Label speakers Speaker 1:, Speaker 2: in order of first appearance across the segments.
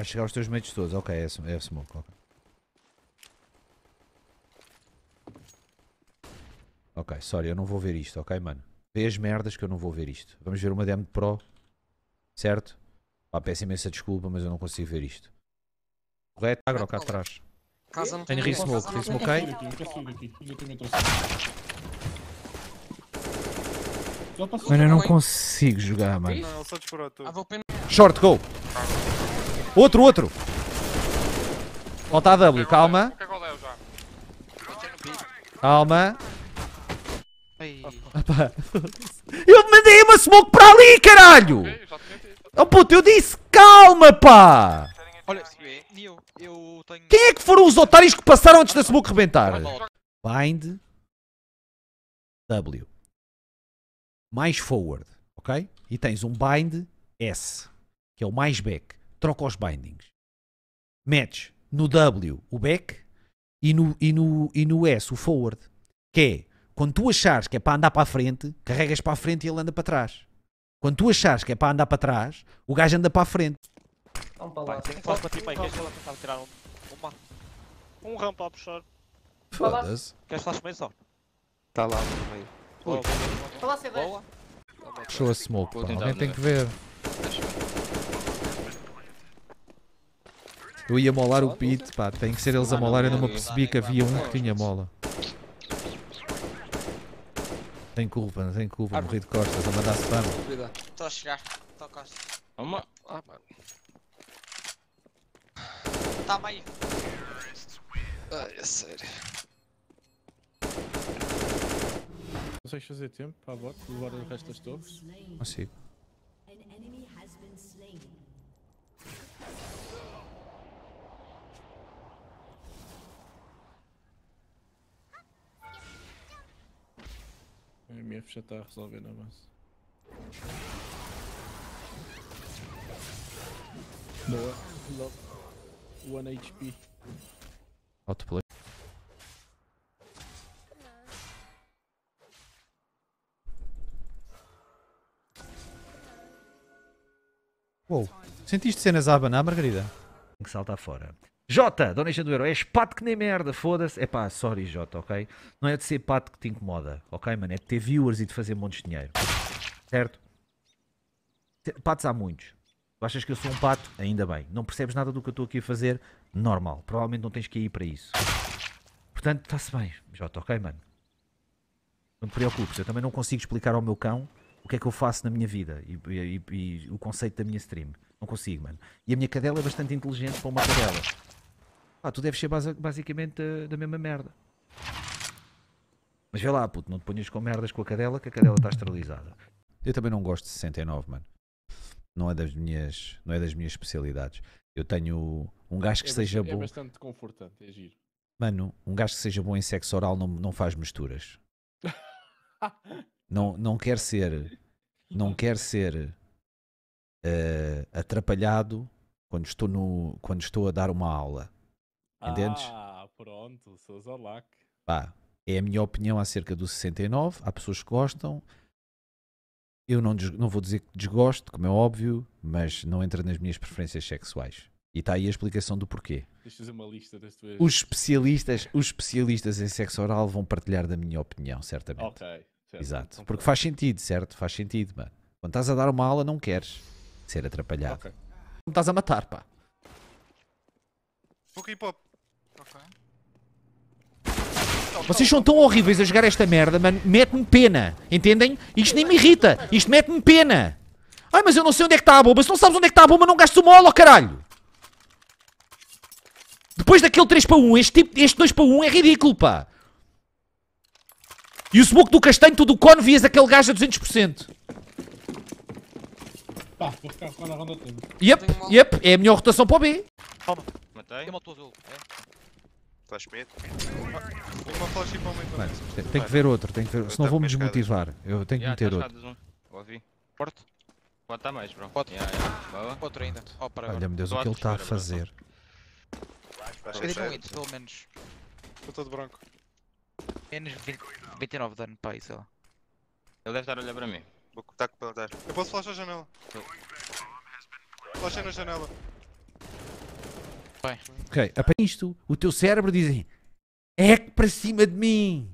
Speaker 1: Vai chegar os teus mates todos. Ok, é, é smoke. Ok. Ok, sorry, eu não vou ver isto, ok, mano? Vê as merdas que eu não vou ver isto. Vamos ver uma demo de Pro, certo? Pá, peço imensa desculpa, mas eu não consigo ver isto. Correto? Agro, tá, cá atrás.
Speaker 2: Tenho re-smoke, re-smoke
Speaker 1: Mano, eu não consigo jogar, mano. Short, go! Outro, outro. Volta a W, calma. Calma. Eu mandei uma smoke para ali, caralho! Oh puto, eu disse calma, pá! Quem é que foram os otários que passaram antes da smoke rebentar? Bind W mais forward, ok? E tens um bind S, que é o mais back troca os bindings. Metes no W o back e no, e no, e no S o forward. Que é, quando tu achares que é para andar para a frente, carregas para a frente e ele anda para trás. Quando tu achares que é para andar para trás, o gajo anda para a frente. um, rampa a puxar? Foda-se. Queres flash meio só? Está lá meio. Boa, boa, boa. Boa. Boa. Boa. Boa. Boa. Boa. Boa. Boa. Boa. Boa. Eu ia molar o pit, pá, tem que ser eles a molar, ah, eu não me apercebi que havia um que tinha mola. Tem curva, tem curva, ah, morri de costas, a mandar spam. Estou a chegar, estou a costas. Vamos. Ah, mano. Tá, aí. Ai, é sério. Consegues fazer tempo para a bot e o resto das torres? Consigo. MF já está a resolver na base. Boa. Low. 1 HP. Outplay. Uou. Sentiste cenas a abanar, Margarida? Que salta fora. Jota, Dona do Euro, és pato que nem merda, foda-se. É pá, sorry Jota, ok? Não é de ser pato que te incomoda, ok, mano? É de ter viewers e de fazer montes de dinheiro. Certo? Patos há muitos. Tu achas que eu sou um pato? Ainda bem. Não percebes nada do que eu estou aqui a fazer? Normal. Provavelmente não tens que ir para isso. Portanto, está-se bem, Jota, ok, mano? Não te preocupes, eu também não consigo explicar ao meu cão o que é que eu faço na minha vida e, e, e, o conceito da minha stream. Não consigo, mano. E a minha cadela é bastante inteligente para uma cadela. Ah, tu deves ser basicamente da, eh, da mesma merda. Mas vê lá, puto, não te ponhas com merdas com a cadela, que a cadela está esterilizada. Eu também não gosto de 69, mano. Não é das minhas, não é das minhas especialidades. Eu tenho um gajo que é, seja é bom. É bastante confortante, é giro. Mano, um gajo que seja bom em sexo oral não, não faz misturas. não, não quer ser, não quer ser uh, atrapalhado quando estou, no, quando estou a dar uma aula. Entendes? Ah, pronto, sou Zolac. Pá, é a minha opinião acerca do 69. Há pessoas que gostam. Eu não, não vou dizer que desgosto, como é óbvio, mas não entra nas minhas preferências sexuais. E está aí a explicação do porquê. Tuas... Os especialistas, os especialistas em sexo oral vão partilhar da minha opinião, certamente. Ok. Certo. Exato. Então, Porque faz sentido, certo? Faz sentido, mano. Quando estás a dar uma aula, não queres ser atrapalhado. Okay. Me estás a matar, pá. Pouco hip hop. Vocês são tão horríveis a jogar esta merda, mano. Mete-me pena. Entendem? Isto nem me irrita. Isto mete-me pena. Ai, mas eu não sei onde é que está a bomba. Se não sabes onde é que está a bomba, não gastes o molo, caralho. Depois daquele 3 para 1, este, tipo, este 2 para 1 é ridículo, pá. E o smoke do castanho, tu do cone, vias aquele gajo a 200%. Pá, vou ficar com a ronda toda. Yep, yep, é a melhor rotação para o B. Toma. Matei. Tem uma tua azul. É. Estás medo? Tem uma flash para o aumentar. Tem, tem que ver outro, tem que ver. Senão tá vou-me desmotivar. Eu tenho que yeah, meter tá outro. Um. Ouvi. Porto? Pode estar mais, bro. Pode. Yeah, yeah. Outro ainda. Oh, para Olha, meu Deus, o que ele está a fazer. Eu dei um hit, pelo menos. Estou todo branco. Menos 20, 29 dano para isso, ó. Ele deve estar a olhar para mim. Vou cortar tá com o Eu posso flashar a janela. Flashei na janela. Bem. Ok, apanha isto. O teu cérebro diz: assim, é que para cima de mim.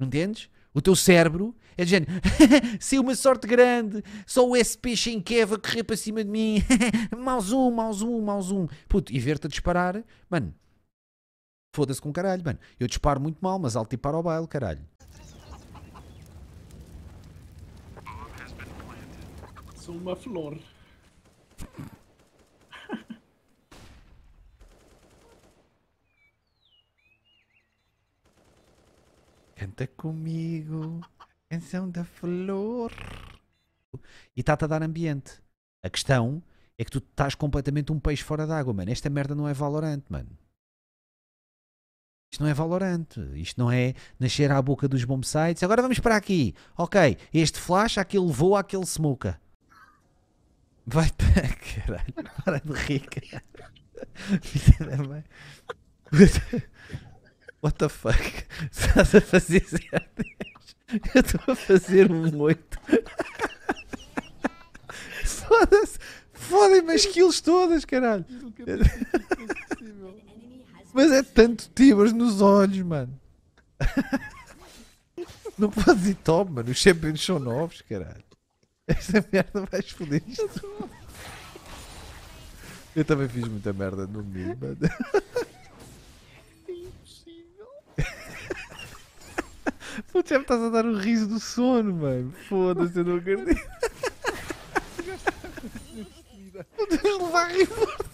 Speaker 1: Entendes? O teu cérebro é de género: se uma sorte grande, só o SP Shenkev a correr para cima de mim. maus um, maus um, um. Puto, e ver-te a disparar, mano, foda-se com caralho, mano. Eu disparo muito mal, mas alto e para o baile, caralho. Sou uma flor. Canta comigo, canção da flor. E está-te a dar ambiente. A questão é que tu estás completamente um peixe fora d'água, mano. Esta merda não é valorante, mano. Isto não é valorante. Isto não é nascer à boca dos bomb Agora vamos para aqui. Ok, este flash, aquele voa, aquele smoka. Vai para caralho, para de rica. Filha da mãe. What the fuck? Estás a fazer 0 a 10? Eu estou a fazer um 8. Foda-se. Fodem-me as kills todas, caralho. Mas é, é, é tanto Tibers nos olhos, mano. Não podes ir top, mano. Os champions são novos, caralho. Esta merda vai explodir isto. Eu também fiz muita merda no domingo, mano. Putz, já me estás a dar o um riso do sono, mano. Foda-se, eu não acredito. Podes levar report.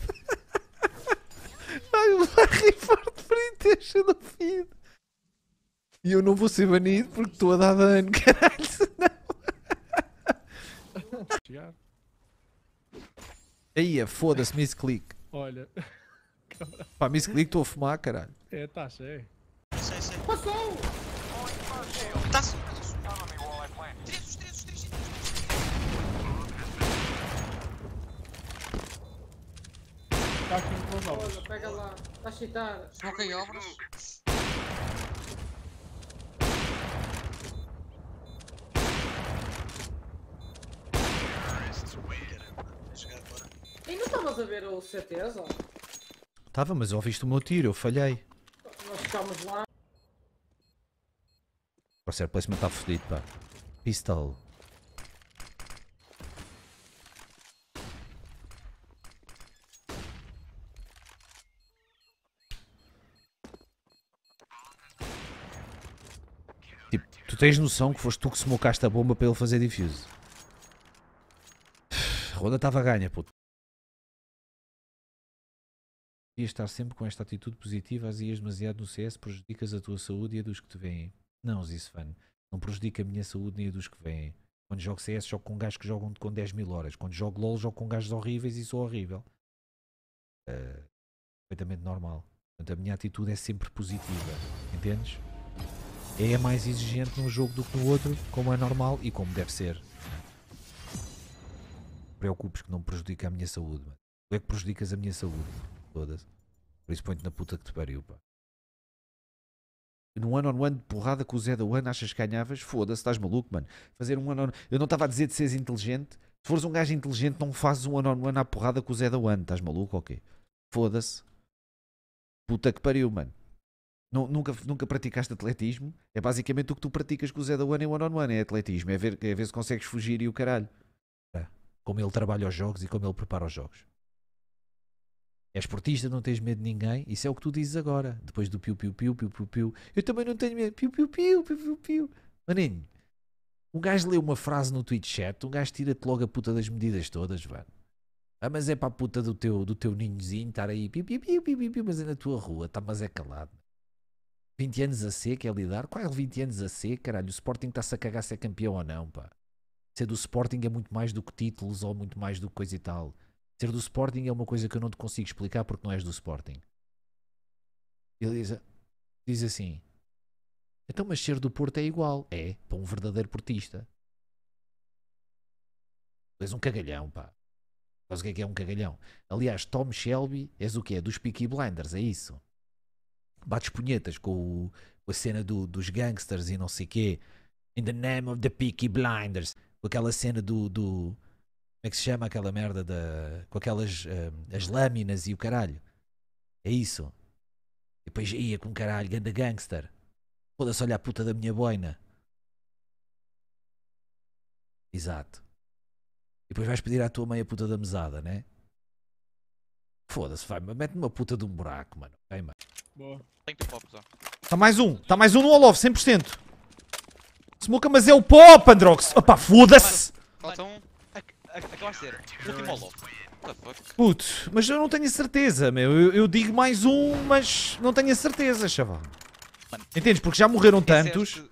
Speaker 1: Vai levar para por intention do feed. E eu não vou ser banido porque estou a dar dano, caralho, senão. Chegar. Aí, é, foda-se, Click. Olha. Pá, Click, estou a fumar, caralho. É, tá é. Passou! Tá a assim, subir, tá subindo. Assim. Tá três, três, três, três. Tá aqui com os ovos. Pega lá. Tá cheatada. Smoke aí, ovos. E não estavas a ver o CTs, ó? Estava, mas ouviste o meu tiro, eu falhei. Nós ficámos lá. Crosshair Placement está fodido, pá. Pistol. Tipo, tu tens noção que foste tu que smocaste a bomba para ele fazer diffuse. A ronda estava ganha, puto. Devias estar sempre com esta atitude positiva, azias demasiado no CS, prejudicas a tua saúde e a dos que te vêm. Não, Zisfan, não prejudica a minha saúde nem a dos que vêm. Quando jogo CS, jogo com gajos que jogam com 10 mil horas. Quando jogo LOL, jogo com gajos horríveis e sou horrível. Uh, perfeitamente normal. Portanto, a minha atitude é sempre positiva. Entendes? É mais exigente num jogo do que no outro, como é normal e como deve ser. preocupes que não prejudica a minha saúde. Mano. Tu é que prejudicas a minha saúde. Todas. Por isso põe-te na puta que te pariu, pá num ano on one de porrada com o Zé da One, achas que ganhavas? Foda-se, estás maluco, mano. Fazer um ano on... Eu não estava a dizer de seres inteligente. Se fores um gajo inteligente, não fazes um ano on one à porrada com o Zé da One. Estás maluco ou quê? Foda-se. Puta que pariu, mano. Não, nunca, nunca praticaste atletismo? É basicamente o que tu praticas com o Zé da One em one on one. É atletismo. É ver, é ver se consegues fugir e o caralho. É. Como ele trabalha os jogos e como ele prepara os jogos. És esportista não tens medo de ninguém. Isso é o que tu dizes agora. Depois do piu, piu, piu, piu, piu, piu. Eu também não tenho medo. Piu, piu, piu, piu, piu, piu. Maninho, um gajo lê uma frase no Twitch chat, um gajo tira-te logo a puta das medidas todas, mano. Ah, mas é para a puta do teu, do teu ninhozinho estar aí, piu, piu, piu, piu, piu, mas é na tua rua, tá, mas é calado. 20 anos a seca é lidar? Qual é 20 anos a ser caralho? O Sporting está-se a cagar se é campeão ou não, pá. Ser do Sporting é muito mais do que títulos ou muito mais do que coisa e tal. Ser do Sporting é uma coisa que eu não te consigo explicar porque não és do Sporting. Ele diz, diz assim: então, mas ser do Porto é igual. É, para um verdadeiro portista. Tu és um cagalhão, pá. Sabes o que é que é um cagalhão? Aliás, Tom Shelby és o que é? Dos Peaky Blinders, é isso. Bates punhetas com, o, com a cena do, dos gangsters e não sei quê. In the name of the Peaky Blinders. Com aquela cena do, do como é que se chama aquela merda da, com aquelas uh, as lâminas e o caralho? É isso. E depois ia com caralho, ganda gangster. Foda-se olha a puta da minha boina. Exato. E depois vais pedir à tua mãe a puta da mesada, né? Foda-se, vai, mete-me uma puta de um buraco, mano. Vai, mano. Boa. Tem que Tá mais um, tá mais um no Olof, 100%. Smoke, mas é o pop, Androx. Opá, foda-se. Falta um. Aquela a ser. Último molotov. Puto, mas eu não tenho a certeza, meu. Eu, eu, digo mais um, mas não tenho a certeza, chaval. Entendes? Porque já morreram é tantos.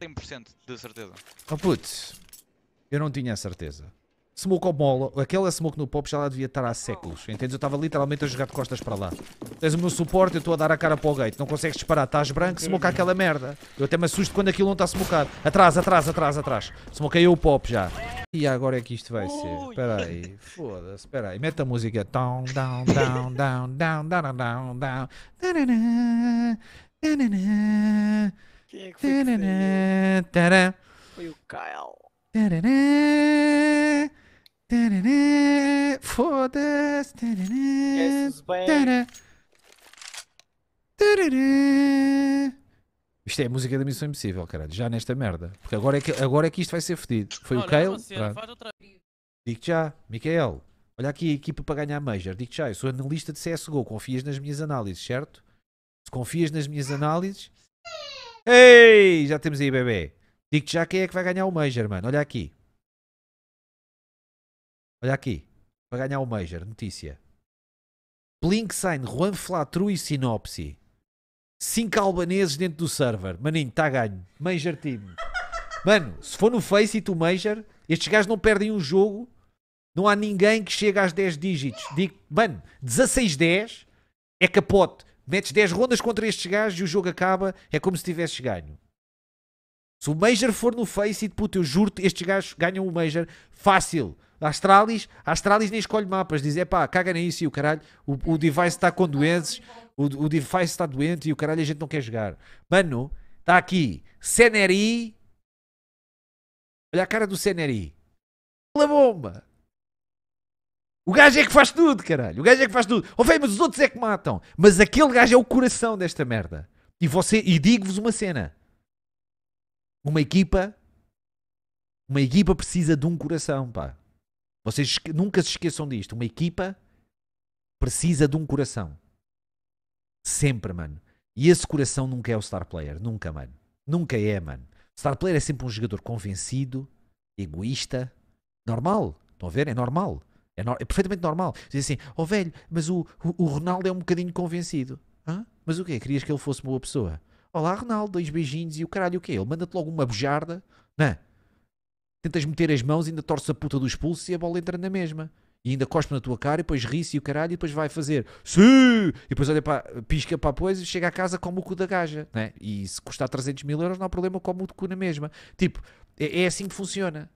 Speaker 1: 100% de certeza. Oh puto, eu não tinha a certeza. Smoke ao bolo, Aquela smoke no pop já lá devia estar há séculos. Entendes? Eu estava literalmente a jogar de costas para lá. Tens o meu suporte, eu estou a dar a cara para o gate. Não consegues disparar, estás branco, smoke aquela merda. Eu até me assusto quando aquilo não está a smocar. Atrás, atrás, atrás, atrás. Smokei o pop já. E agora é que isto vai ser. Espera aí. Foda-se. Espera aí. Mete a música. Down, down, down, down, down, down, down, down. down down down down down down down down Foda-se. Isto é a música da Missão Impossível, caralho. Já nesta merda. Porque agora é que, agora é que isto vai ser fedido. Foi Olha, o Kale. outra... Digo-te já, Micael. Olha aqui a equipa para ganhar Major. Digo-te já, eu sou analista de CSGO. Confias nas minhas análises, certo? Se confias nas minhas análises. Ei, já temos aí, bebê. Digo-te já quem é que vai ganhar o Major, mano. Olha aqui. Olha aqui, para ganhar o Major, notícia. Blink sign Juan Flatru e Sinopsi. Cinco albaneses dentro do server. Maninho, está ganho. Major Team. Mano, se for no Face e tu Major, estes gajos não perdem um jogo. Não há ninguém que chegue às 10 dígitos. Digo, mano, 16-10 é capote. Metes 10 rondas contra estes gajos e o jogo acaba. É como se tivesses ganho. Se o Major for no Face e puto, eu juro-te, estes gajos ganham o Major fácil. Astralis, Astralis nem escolhe mapas, diz, é pá, caga nisso e o caralho, o, o device está com doenças, o, o device está doente e o caralho a gente não quer jogar. Mano, está aqui, Seneri, olha a cara do Seneri, pela bomba. O gajo é que faz tudo, caralho. O gajo é que faz tudo. Ou oh, mas os outros é que matam. Mas aquele gajo é o coração desta merda. E você, e digo-vos uma cena. Uma equipa, uma equipa precisa de um coração, pá. Vocês nunca se esqueçam disto. Uma equipa precisa de um coração. Sempre, mano. E esse coração nunca é o star player. Nunca, mano. Nunca é, mano. Star player é sempre um jogador convencido, egoísta. Normal. Estão a ver? É normal. É, no... é perfeitamente normal. Dizem assim, oh velho, mas o, o, o, Ronaldo é um bocadinho convencido. Hã? Mas o quê? Querias que ele fosse boa pessoa? Olá, Ronaldo, dois beijinhos e o caralho o quê? Ele manda-te logo uma bujarda. Não é? tentas meter as mãos, ainda torce a puta dos pulsos e a bola entra na mesma. E ainda cospe na tua cara e depois ri-se e o caralho e depois vai fazer sim! E depois olha para, pisca para a e chega a casa como o cu da gaja. Né? E se custar 300 mil euros não há problema, como o cu na mesma. Tipo, é, é assim que funciona.